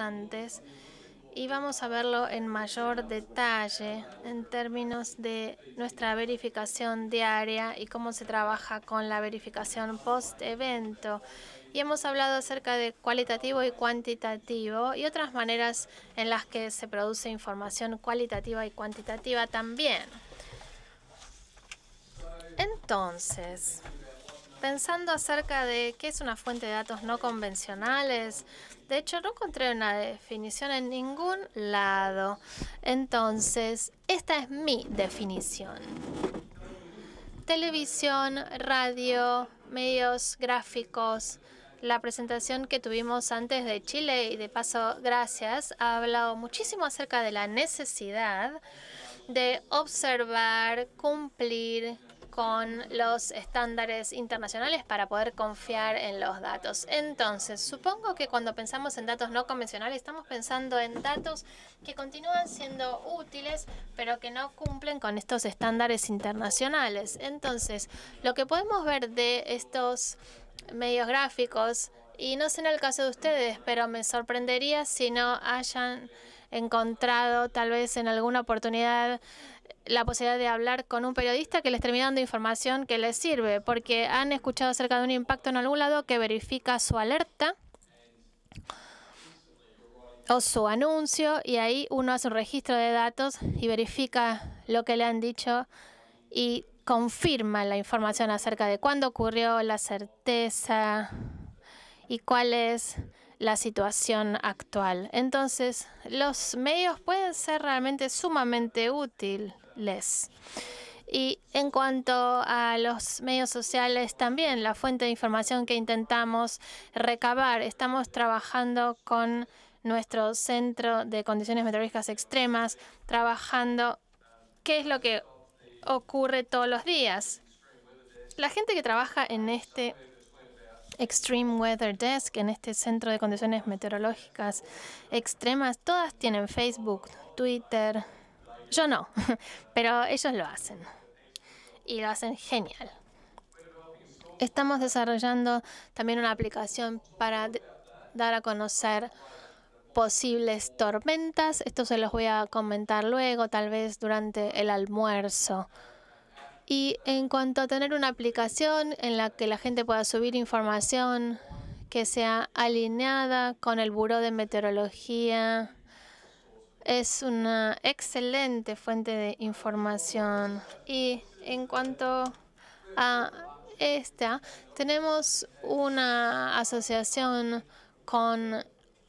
antes y vamos a verlo en mayor detalle en términos de nuestra verificación diaria y cómo se trabaja con la verificación post-evento. Y hemos hablado acerca de cualitativo y cuantitativo y otras maneras en las que se produce información cualitativa y cuantitativa también. Entonces, pensando acerca de qué es una fuente de datos no convencionales. De hecho, no encontré una definición en ningún lado. Entonces, esta es mi definición. Televisión, radio, medios gráficos. La presentación que tuvimos antes de Chile, y de paso, gracias, ha hablado muchísimo acerca de la necesidad de observar, cumplir, con los estándares internacionales para poder confiar en los datos. Entonces, supongo que cuando pensamos en datos no convencionales, estamos pensando en datos que continúan siendo útiles, pero que no cumplen con estos estándares internacionales. Entonces, lo que podemos ver de estos medios gráficos, y no sé en el caso de ustedes, pero me sorprendería si no hayan encontrado tal vez en alguna oportunidad la posibilidad de hablar con un periodista que les termina dando información que les sirve, porque han escuchado acerca de un impacto en algún lado que verifica su alerta o su anuncio y ahí uno hace un registro de datos y verifica lo que le han dicho y confirma la información acerca de cuándo ocurrió, la certeza y cuál es la situación actual. Entonces, los medios pueden ser realmente sumamente útil y en cuanto a los medios sociales, también la fuente de información que intentamos recabar, estamos trabajando con nuestro Centro de Condiciones Meteorológicas Extremas, trabajando qué es lo que ocurre todos los días. La gente que trabaja en este Extreme Weather Desk, en este Centro de Condiciones Meteorológicas Extremas, todas tienen Facebook, Twitter, yo no, pero ellos lo hacen. Y lo hacen genial. Estamos desarrollando también una aplicación para dar a conocer posibles tormentas. Esto se los voy a comentar luego, tal vez durante el almuerzo. Y en cuanto a tener una aplicación en la que la gente pueda subir información que sea alineada con el Buró de Meteorología es una excelente fuente de información. Y en cuanto a esta, tenemos una asociación con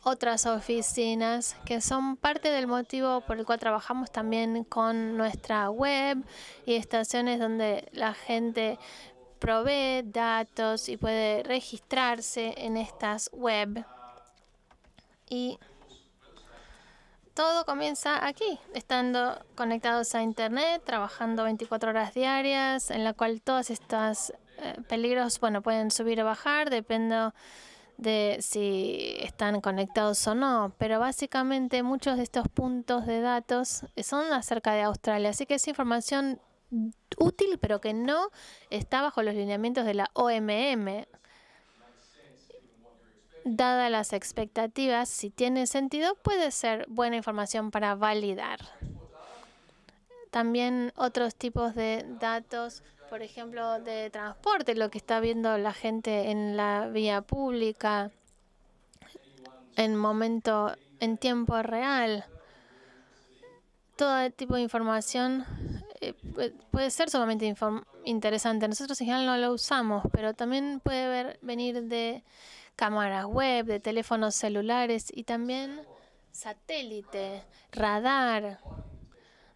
otras oficinas que son parte del motivo por el cual trabajamos también con nuestra web y estaciones donde la gente provee datos y puede registrarse en estas web. Y todo comienza aquí, estando conectados a Internet, trabajando 24 horas diarias, en la cual todos estos eh, peligros, bueno, pueden subir o bajar, depende de si están conectados o no, pero básicamente muchos de estos puntos de datos son acerca de Australia, así que es información útil, pero que no está bajo los lineamientos de la OMM, Dada las expectativas, si tiene sentido, puede ser buena información para validar. También otros tipos de datos, por ejemplo, de transporte, lo que está viendo la gente en la vía pública en momento, en tiempo real. Todo tipo de información eh, puede ser sumamente interesante. Nosotros en general no lo usamos, pero también puede venir de cámaras web, de teléfonos celulares y también satélite, radar,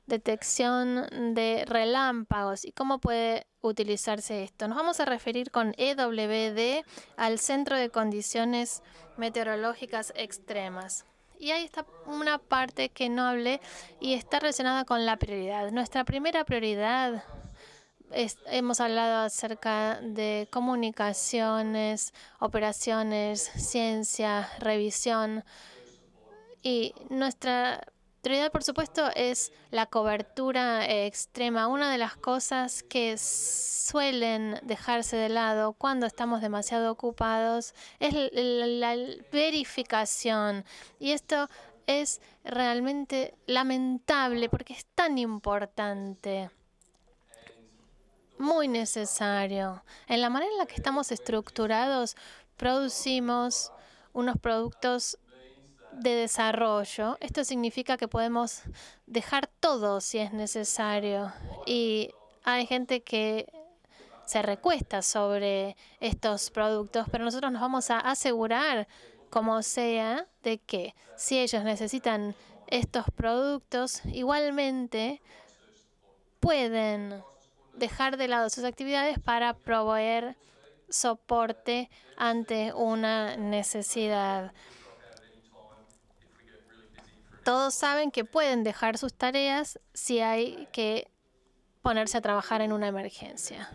detección de relámpagos y cómo puede utilizarse esto. Nos vamos a referir con EWD al Centro de Condiciones Meteorológicas Extremas. Y ahí está una parte que no hablé y está relacionada con la prioridad. Nuestra primera prioridad hemos hablado acerca de comunicaciones, operaciones, ciencia, revisión. Y nuestra prioridad, por supuesto, es la cobertura eh, extrema. Una de las cosas que suelen dejarse de lado cuando estamos demasiado ocupados es la verificación. Y esto es realmente lamentable porque es tan importante muy necesario. En la manera en la que estamos estructurados, producimos unos productos de desarrollo. Esto significa que podemos dejar todo si es necesario. Y hay gente que se recuesta sobre estos productos, pero nosotros nos vamos a asegurar, como sea, de que si ellos necesitan estos productos, igualmente pueden dejar de lado sus actividades para proveer soporte ante una necesidad. Todos saben que pueden dejar sus tareas si hay que ponerse a trabajar en una emergencia.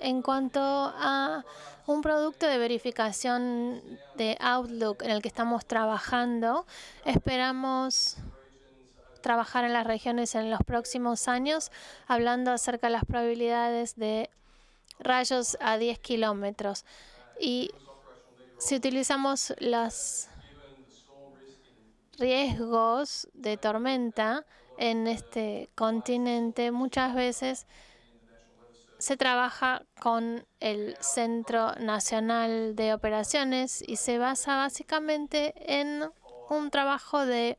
En cuanto a un producto de verificación de Outlook en el que estamos trabajando, esperamos trabajar en las regiones en los próximos años, hablando acerca de las probabilidades de rayos a 10 kilómetros. Y si utilizamos los riesgos de tormenta en este continente, muchas veces se trabaja con el Centro Nacional de Operaciones y se basa básicamente en un trabajo de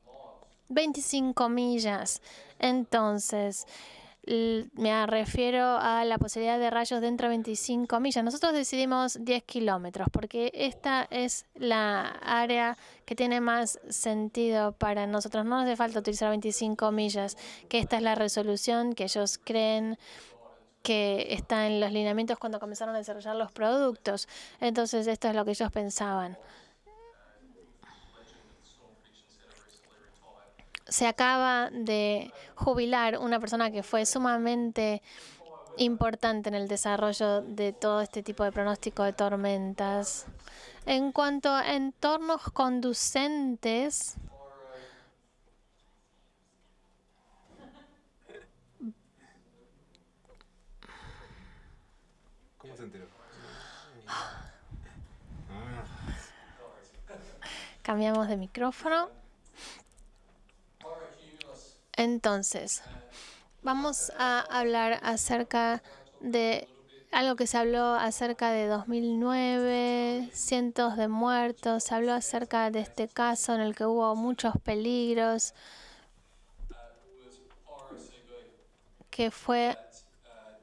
25 millas. Entonces, me refiero a la posibilidad de rayos dentro de 25 millas. Nosotros decidimos 10 kilómetros porque esta es la área que tiene más sentido para nosotros. No nos hace falta utilizar 25 millas, que esta es la resolución que ellos creen que está en los lineamientos cuando comenzaron a desarrollar los productos. Entonces, esto es lo que ellos pensaban. se acaba de jubilar una persona que fue sumamente importante en el desarrollo de todo este tipo de pronóstico de tormentas. En cuanto a entornos conducentes, ¿Cómo se enteró? Cambiamos de micrófono. Entonces, vamos a hablar acerca de algo que se habló acerca de 2009, cientos de muertos, se habló acerca de este caso en el que hubo muchos peligros, que fue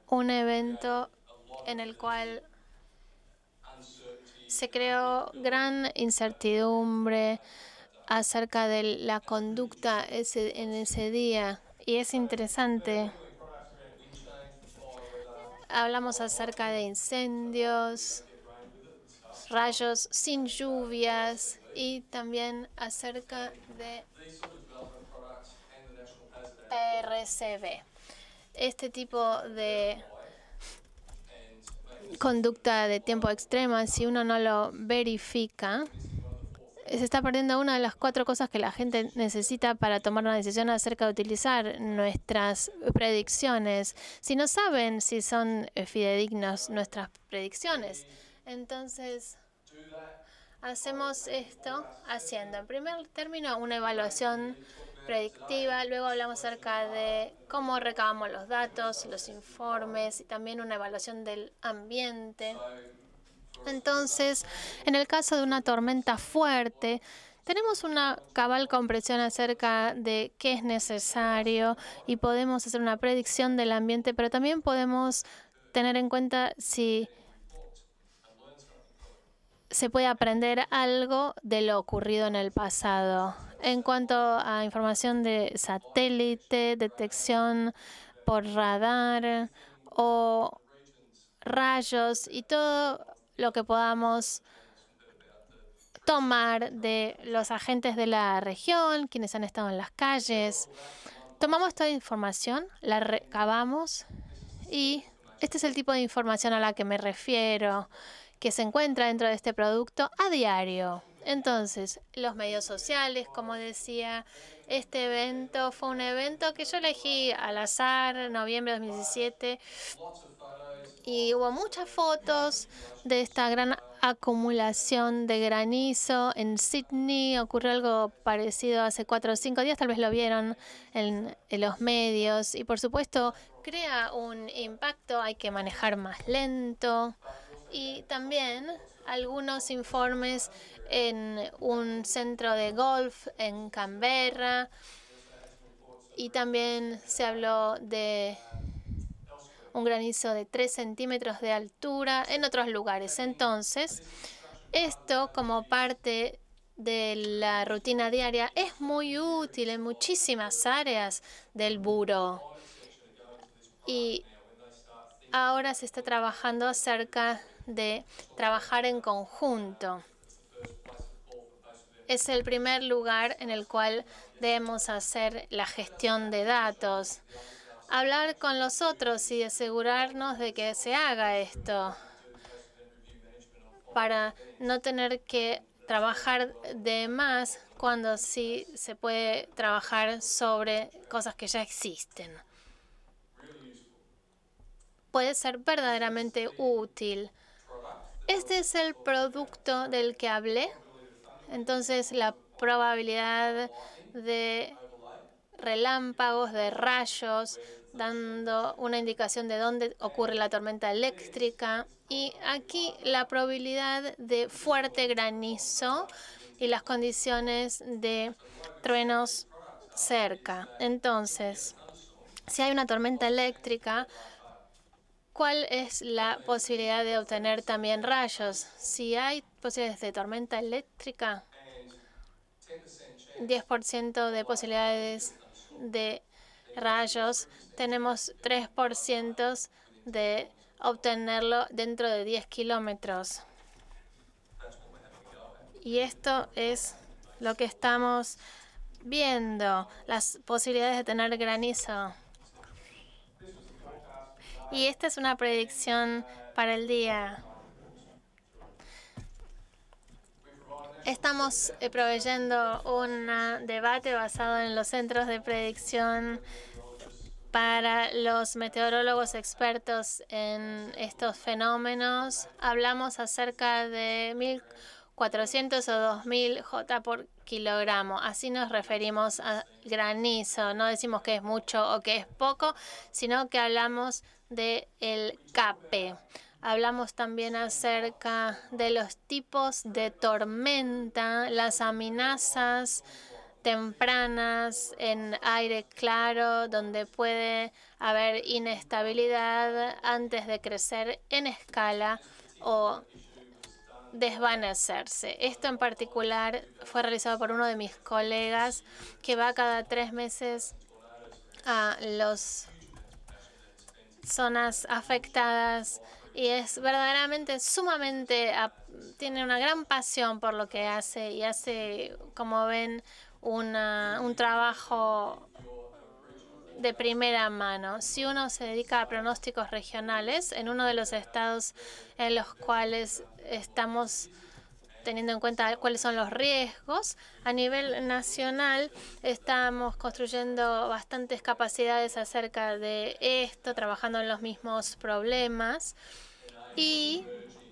un evento en el cual se creó gran incertidumbre, acerca de la conducta en ese día. Y es interesante. Hablamos acerca de incendios, rayos sin lluvias y también acerca de PRCB. Este tipo de conducta de tiempo extrema, si uno no lo verifica, se está perdiendo una de las cuatro cosas que la gente necesita para tomar una decisión acerca de utilizar nuestras predicciones. Si no saben si son eh, fidedignas nuestras predicciones, entonces hacemos esto haciendo, en primer término, una evaluación predictiva, luego hablamos acerca de cómo recabamos los datos, los informes y también una evaluación del ambiente. Entonces, en el caso de una tormenta fuerte, tenemos una cabal comprensión acerca de qué es necesario y podemos hacer una predicción del ambiente, pero también podemos tener en cuenta si se puede aprender algo de lo ocurrido en el pasado. En cuanto a información de satélite, detección por radar o rayos y todo lo que podamos tomar de los agentes de la región, quienes han estado en las calles. Tomamos toda información, la recabamos y este es el tipo de información a la que me refiero, que se encuentra dentro de este producto a diario. Entonces, los medios sociales, como decía, este evento fue un evento que yo elegí al azar, noviembre de 2017 y hubo muchas fotos de esta gran acumulación de granizo en Sydney. Ocurrió algo parecido hace cuatro o cinco días, tal vez lo vieron en, en, los medios. Y por supuesto, crea un impacto, hay que manejar más lento. Y también algunos informes en un centro de golf en Canberra. Y también se habló de un granizo de 3 centímetros de altura en otros lugares. Entonces, esto como parte de la rutina diaria es muy útil en muchísimas áreas del buro. Y ahora se está trabajando acerca de trabajar en conjunto. Es el primer lugar en el cual debemos hacer la gestión de datos hablar con los otros y asegurarnos de que se haga esto para no tener que trabajar de más cuando sí se puede trabajar sobre cosas que ya existen. Puede ser verdaderamente útil. Este es el producto del que hablé. Entonces la probabilidad de relámpagos, de rayos, dando una indicación de dónde ocurre la tormenta eléctrica. Y aquí la probabilidad de fuerte granizo y las condiciones de truenos cerca. Entonces, si hay una tormenta eléctrica, ¿cuál es la posibilidad de obtener también rayos? Si hay posibilidades de tormenta eléctrica, 10% de posibilidades de rayos, tenemos 3% de obtenerlo dentro de 10 kilómetros. Y esto es lo que estamos viendo, las posibilidades de tener granizo. Y esta es una predicción para el día. Estamos eh, proveyendo un debate basado en los centros de predicción para los meteorólogos expertos en estos fenómenos. Hablamos acerca de 1.400 o 2.000 J por kilogramo. Así nos referimos a granizo. No decimos que es mucho o que es poco, sino que hablamos de el CAPE. Hablamos también acerca de los tipos de tormenta, las amenazas tempranas en aire claro, donde puede haber inestabilidad antes de crecer en escala o desvanecerse. Esto en particular fue realizado por uno de mis colegas que va cada tres meses a las zonas afectadas y es verdaderamente sumamente, tiene una gran pasión por lo que hace y hace, como ven, una, un trabajo de primera mano. Si uno se dedica a pronósticos regionales en uno de los estados en los cuales estamos teniendo en cuenta cuáles son los riesgos. A nivel nacional estamos construyendo bastantes capacidades acerca de esto, trabajando en los mismos problemas y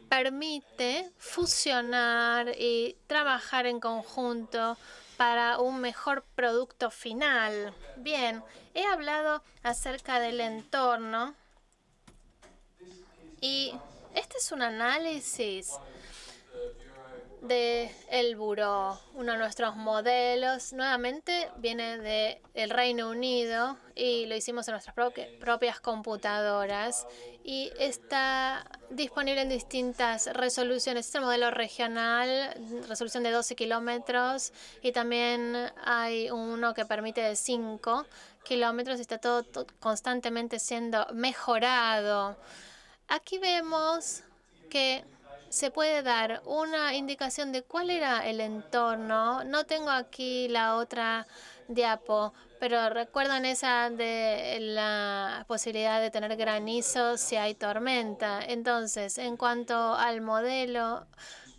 permite fusionar y trabajar en conjunto para un mejor producto final. Bien, he hablado acerca del entorno y este es un análisis de el buró. Uno de nuestros modelos nuevamente viene del el Reino Unido y lo hicimos en nuestras propias computadoras y está disponible en distintas resoluciones. Este modelo regional, resolución de 12 kilómetros y también hay uno que permite de 5 kilómetros está todo constantemente siendo mejorado. Aquí vemos que se puede dar una indicación de cuál era el entorno. No tengo aquí la otra diapo, pero recuerdan esa de la posibilidad de tener granizo si hay tormenta. Entonces, en cuanto al modelo,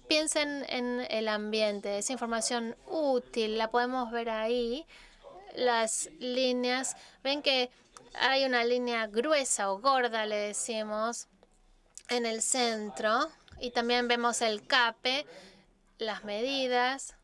piensen en el ambiente. Es información útil, la podemos ver ahí. Las líneas, ven que hay una línea gruesa o gorda, le decimos, en el centro. Y también vemos el CAPE, las medidas.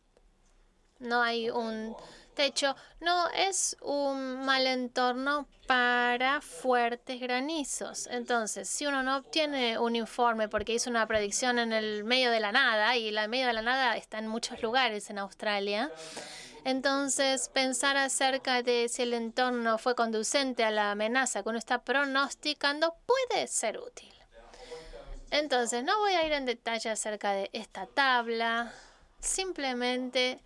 No hay un techo. No es un mal entorno para fuertes granizos. Entonces, si uno no obtiene un informe porque hizo una predicción en el medio de la nada, y la medio de la nada está en muchos lugares en Australia, entonces, pensar acerca de si el entorno fue conducente a la amenaza que uno está pronosticando puede ser útil. Entonces, no voy a ir en detalle acerca de esta tabla, simplemente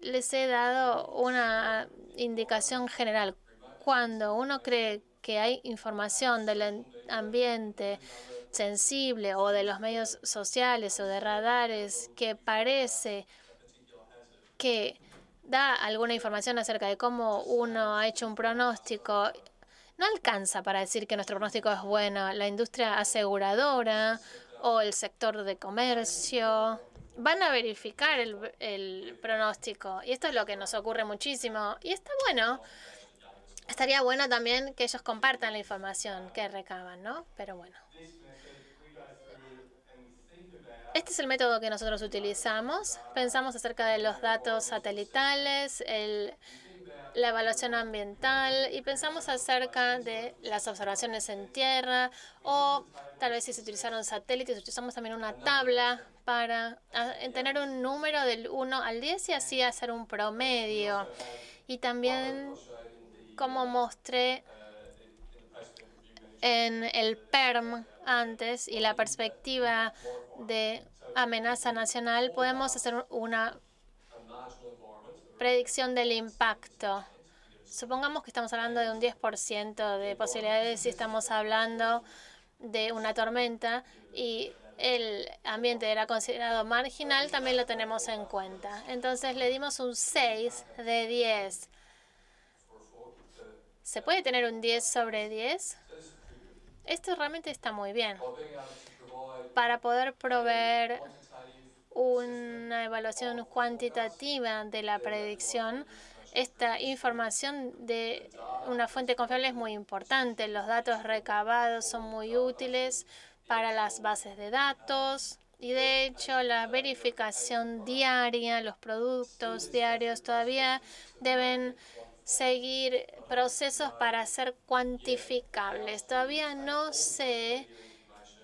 les he dado una indicación general. Cuando uno cree que hay información del ambiente sensible o de los medios sociales o de radares que parece que da alguna información acerca de cómo uno ha hecho un pronóstico no alcanza para decir que nuestro pronóstico es bueno. La industria aseguradora o el sector de comercio van a verificar el, el pronóstico. Y esto es lo que nos ocurre muchísimo. Y está bueno. Estaría bueno también que ellos compartan la información que recaban, ¿no? Pero bueno. Este es el método que nosotros utilizamos. Pensamos acerca de los datos satelitales, el la evaluación ambiental y pensamos acerca de las observaciones en tierra o tal vez si se utilizaron satélites, utilizamos también una tabla para tener un número del 1 al 10 y así hacer un promedio. Y también, como mostré en el PERM antes y la perspectiva de amenaza nacional, podemos hacer una predicción del impacto. Supongamos que estamos hablando de un 10% de posibilidades si estamos hablando de una tormenta y el ambiente era considerado marginal, también lo tenemos en cuenta. Entonces le dimos un 6 de 10. ¿Se puede tener un 10 sobre 10? Esto realmente está muy bien para poder proveer una evaluación cuantitativa de la predicción, esta información de una fuente confiable es muy importante. Los datos recabados son muy útiles para las bases de datos y de hecho la verificación diaria, los productos diarios todavía deben seguir procesos para ser cuantificables. Todavía no sé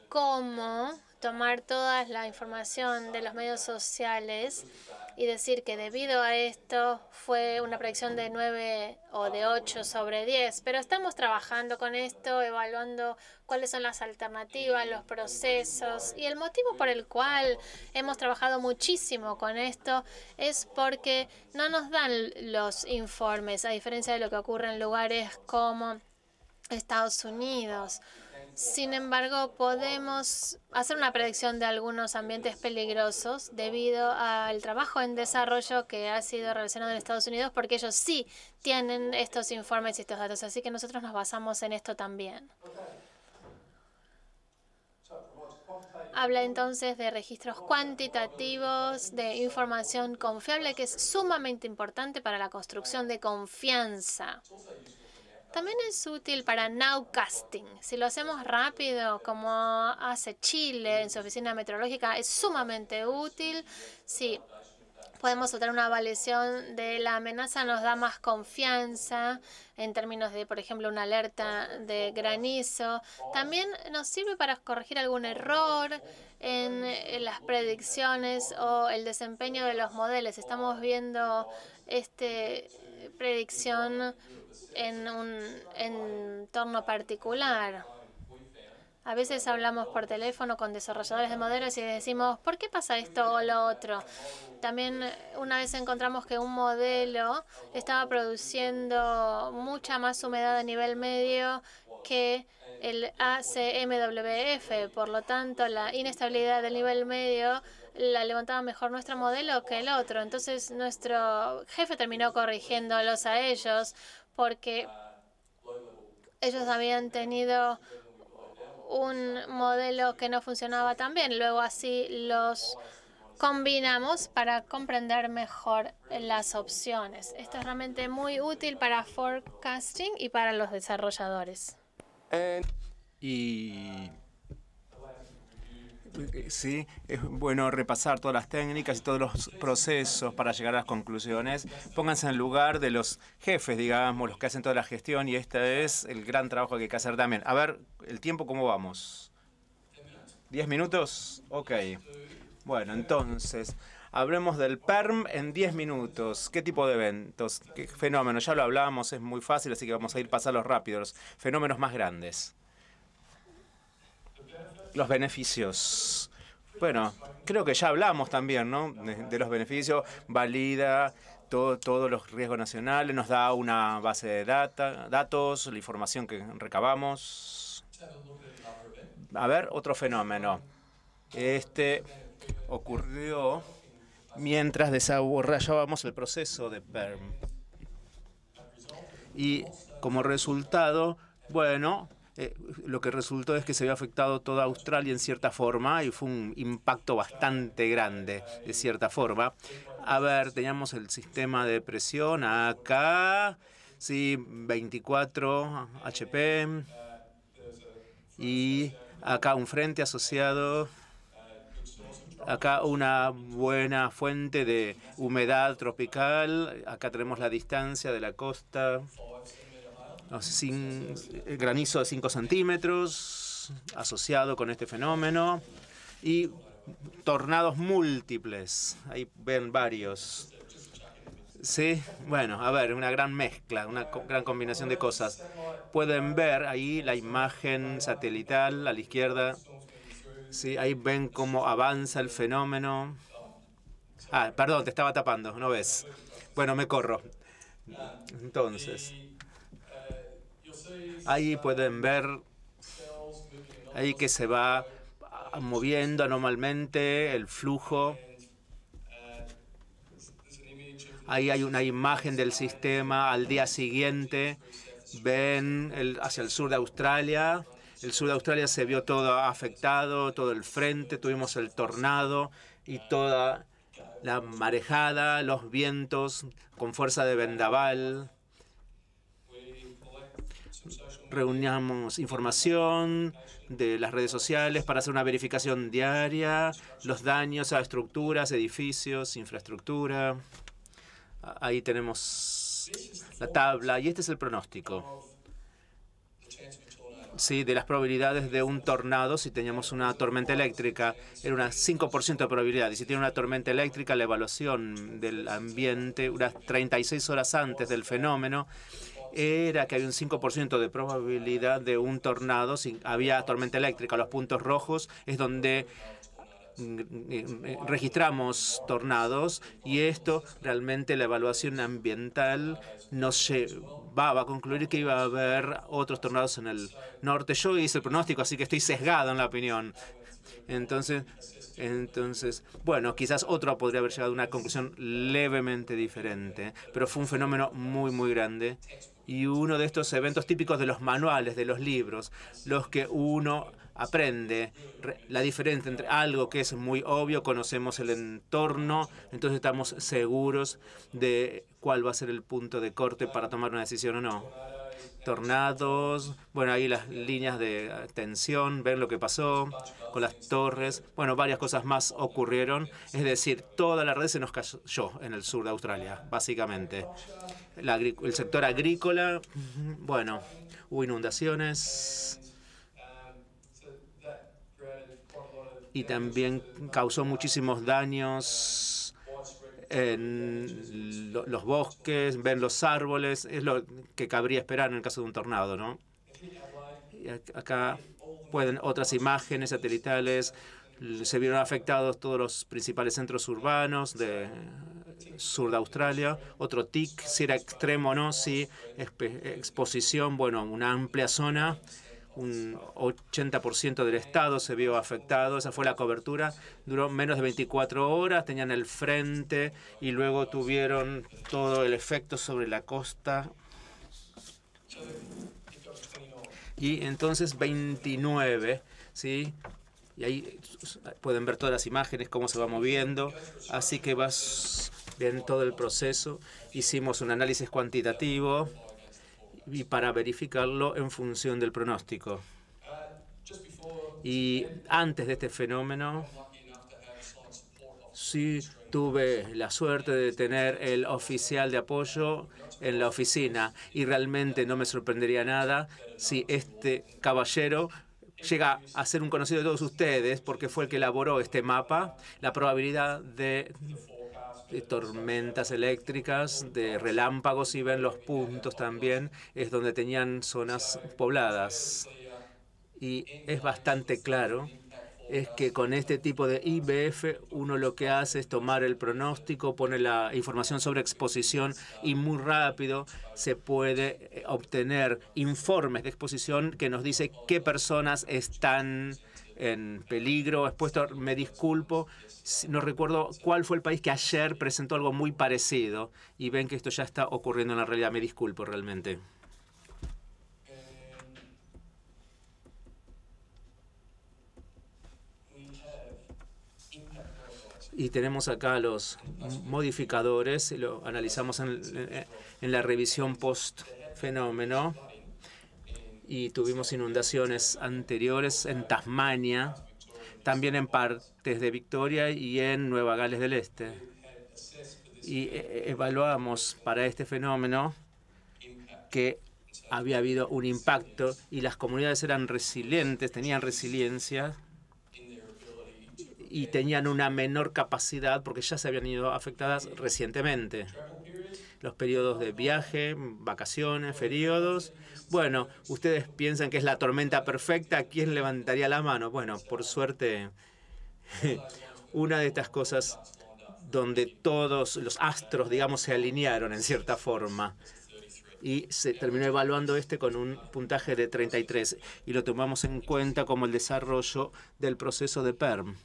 cómo tomar toda la información de los medios sociales y decir que debido a esto fue una predicción de 9 o de 8 sobre 10. Pero estamos trabajando con esto, evaluando cuáles son las alternativas, los procesos. Y el motivo por el cual hemos trabajado muchísimo con esto es porque no nos dan los informes, a diferencia de lo que ocurre en lugares como Estados Unidos. Sin embargo, podemos hacer una predicción de algunos ambientes peligrosos debido al trabajo en desarrollo que ha sido realizado en Estados Unidos, porque ellos sí tienen estos informes y estos datos. Así que nosotros nos basamos en esto también. Habla entonces de registros cuantitativos, de información confiable, que es sumamente importante para la construcción de confianza. También es útil para nowcasting. Si lo hacemos rápido, como hace Chile en su oficina meteorológica, es sumamente útil. Si podemos soltar una avaliación de la amenaza, nos da más confianza en términos de, por ejemplo, una alerta de granizo. También nos sirve para corregir algún error en las predicciones o el desempeño de los modelos. Estamos viendo este predicción en un entorno particular. A veces hablamos por teléfono con desarrolladores de modelos y decimos, ¿por qué pasa esto o lo otro? También una vez encontramos que un modelo estaba produciendo mucha más humedad a nivel medio que el ACMWF. Por lo tanto, la inestabilidad del nivel medio la levantaba mejor nuestro modelo que el otro. Entonces nuestro jefe terminó corrigiéndolos a ellos porque ellos habían tenido un modelo que no funcionaba tan bien. Luego así los combinamos para comprender mejor las opciones. Esto es realmente muy útil para forecasting y para los desarrolladores. Y eh, sí, es bueno repasar todas las técnicas y todos los procesos para llegar a las conclusiones. Pónganse en el lugar de los jefes, digamos, los que hacen toda la gestión y este es el gran trabajo que hay que hacer también. A ver, el tiempo, ¿cómo vamos? ¿Diez minutos? Ok. Bueno, entonces, hablemos del PERM en 10 minutos. ¿Qué tipo de eventos? ¿Qué fenómenos? Ya lo hablábamos, es muy fácil, así que vamos a ir rápido, rápidos. Fenómenos más grandes. Los beneficios. Bueno, creo que ya hablamos también, ¿no? De, los beneficios, valida todo, todos los riesgos nacionales, nos da una base de datos, la información que recabamos. A ver, otro fenómeno. Este ocurrió mientras desarrollábamos el proceso de PERM. Y como resultado, bueno, eh, lo que resultó es que se había afectado toda Australia en cierta forma y fue un impacto bastante grande, de cierta forma. A ver, teníamos el sistema de presión acá, sí, 24 HP y acá un frente asociado acá una buena fuente de humedad tropical, acá tenemos la distancia de la costa eh, granizo de 5 centímetros asociado con este fenómeno y tornados múltiples. Ahí ven varios. Sí, bueno, a ver, una gran mezcla, una gran combinación de cosas. Pueden ver ahí la imagen satelital a la izquierda. Sí, ahí ven cómo avanza el fenómeno. Ah, perdón, te estaba tapando, no ves. Bueno, me corro. Entonces. Ahí pueden ver ahí que se va ah, moviendo anormalmente el flujo. Ahí hay una imagen del sistema al día siguiente. Ven hacia el sur de Australia. El sur de Australia se vio todo afectado, todo el frente, tuvimos el tornado y toda la marejada, los vientos con fuerza de vendaval reuníamos información de las redes sociales para hacer una verificación diaria, los daños a estructuras, edificios, infraestructura. Ahí tenemos la tabla y este es el pronóstico. Sí, de las probabilidades de un tornado si teníamos una tormenta eléctrica. Era una 5% de probabilidad. Y si tiene una tormenta eléctrica, la evaluación del ambiente unas 36 horas antes del fenómeno era que había un 5% de probabilidad de un tornado, si había tormenta eléctrica. Los puntos rojos es donde mm, mm, mm, registramos tornados y esto realmente la evaluación ambiental nos llevaba a concluir que iba a haber otros tornados en el norte. Yo hice el pronóstico, así que estoy sesgado en la opinión. Entonces, entonces, bueno, quizás otro podría haber llegado a una conclusión levemente diferente, pero fue un fenómeno muy, muy grande y uno de estos eventos típicos de los manuales, de los libros, los que uno aprende. La diferencia entre algo que es muy obvio, conocemos el entorno, entonces estamos seguros de cuál va a ser el punto de corte para tomar una decisión o no tornados, bueno, ahí las líneas de tensión, ver lo que pasó con las torres, bueno, varias cosas más ocurrieron, es decir, toda la red se nos cayó en el sur de Australia, básicamente. el sector agrícola, bueno, hubo inundaciones. Y también causó muchísimos daños en los bosques, ven los árboles, es lo que cabría esperar en el caso de un tornado, ¿no? acá pueden otras imágenes satelitales, se vieron afectados todos los principales centros urbanos de sur de Australia, otro TIC, si era extremo o no, si exposición, bueno, una amplia zona un 80% del Estado se vio afectado, esa fue la cobertura, duró menos de 24 horas, tenían el frente y luego tuvieron todo el efecto sobre la costa. Y entonces 29, ¿sí? Y ahí pueden ver todas las imágenes, cómo se va moviendo, así que vas, bien todo el proceso, hicimos un análisis cuantitativo, y para verificarlo en función del pronóstico. Y antes de este fenómeno, sí tuve la suerte de tener el oficial de apoyo en la oficina y realmente no me sorprendería nada si este caballero llega a ser un conocido de todos ustedes porque fue el que elaboró este mapa. La probabilidad de tormentas eléctricas, de relámpagos y ven los puntos también, es donde tenían zonas pobladas. Y es bastante claro es que con este tipo de IBF uno lo que hace es tomar el pronóstico, pone la información sobre exposición y muy rápido se puede eh, obtener informes de exposición que nos dice qué personas están en peligro, expuesto, me disculpo, no recuerdo cuál fue el país que ayer presentó algo muy parecido y ven que esto ya está ocurriendo en la realidad, me disculpo realmente. y tenemos acá los modificadores, lo analizamos en, en la revisión post fenómeno y tuvimos inundaciones anteriores en Tasmania, también en partes de Victoria y en Nueva Gales del Este. Y eh, evaluamos para este fenómeno que había habido un impacto y las comunidades eran resilientes, tenían resiliencia y tenían una menor capacidad porque ya se habían ido afectadas recientemente. Los periodos de viaje, vacaciones, feriados bueno, ustedes piensan que es la tormenta perfecta, ¿quién levantaría la mano? Bueno, por suerte, una de estas cosas donde todos los astros, digamos, se alinearon en cierta forma. Y se terminó evaluando este con un puntaje de 33 y lo tomamos en cuenta como el desarrollo del proceso de PERM.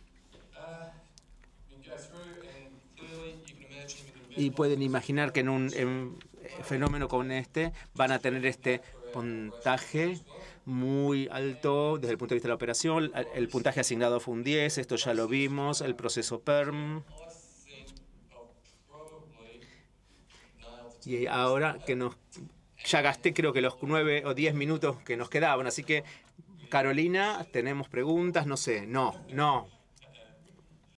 Y pueden imaginar que en un eh, fenómeno como este van a tener este puntaje muy alto desde el punto de vista de la operación. El puntaje asignado fue un 10, esto ya lo vimos, el proceso PERM. Y ahora que nos ya gasté creo que los 9 o 10 minutos que nos quedaban, así que Carolina, tenemos preguntas, no sé, no, no,